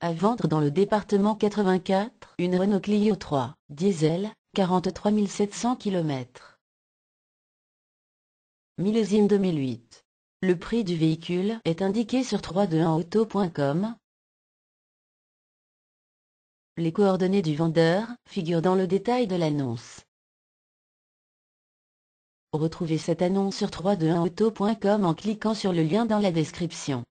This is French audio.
À vendre dans le département 84, une Renault Clio 3, diesel, 43 700 km. Millésime 2008. Le prix du véhicule est indiqué sur 321auto.com. Les coordonnées du vendeur figurent dans le détail de l'annonce. Retrouvez cette annonce sur 321auto.com en cliquant sur le lien dans la description.